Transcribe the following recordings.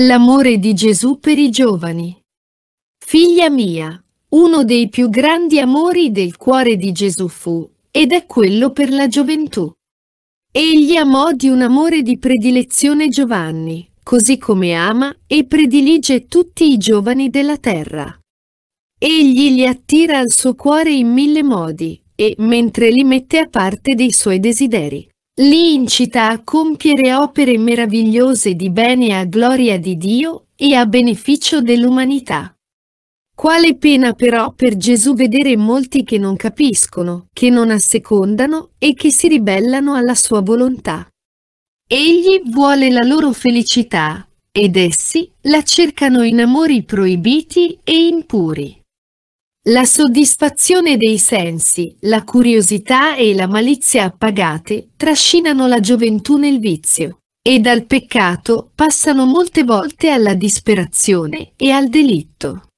L'amore di Gesù per i giovani. Figlia mia, uno dei più grandi amori del cuore di Gesù fu, ed è quello per la gioventù. Egli amò di un amore di predilezione Giovanni, così come ama e predilige tutti i giovani della terra. Egli li attira al suo cuore in mille modi, e mentre li mette a parte dei suoi desideri li incita a compiere opere meravigliose di bene a gloria di Dio e a beneficio dell'umanità. Quale pena però per Gesù vedere molti che non capiscono, che non assecondano e che si ribellano alla sua volontà. Egli vuole la loro felicità, ed essi la cercano in amori proibiti e impuri. La soddisfazione dei sensi, la curiosità e la malizia appagate trascinano la gioventù nel vizio e dal peccato passano molte volte alla disperazione e al delitto.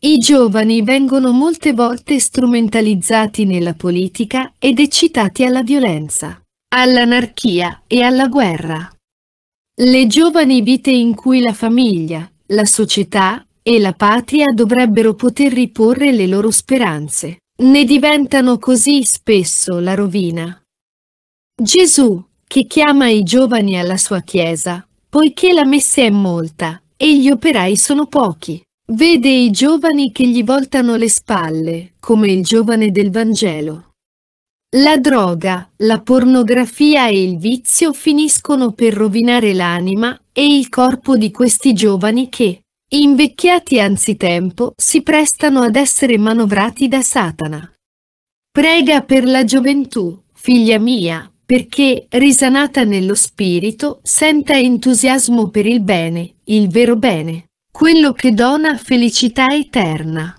I giovani vengono molte volte strumentalizzati nella politica ed eccitati alla violenza, all'anarchia e alla guerra. Le giovani vite in cui la famiglia, la società e la patria dovrebbero poter riporre le loro speranze, ne diventano così spesso la rovina. Gesù, che chiama i giovani alla sua chiesa, poiché la messa è molta, e gli operai sono pochi, vede i giovani che gli voltano le spalle, come il giovane del Vangelo. La droga, la pornografia e il vizio finiscono per rovinare l'anima e il corpo di questi giovani che, invecchiati anzitempo, si prestano ad essere manovrati da Satana. Prega per la gioventù, figlia mia, perché, risanata nello spirito, senta entusiasmo per il bene, il vero bene, quello che dona felicità eterna.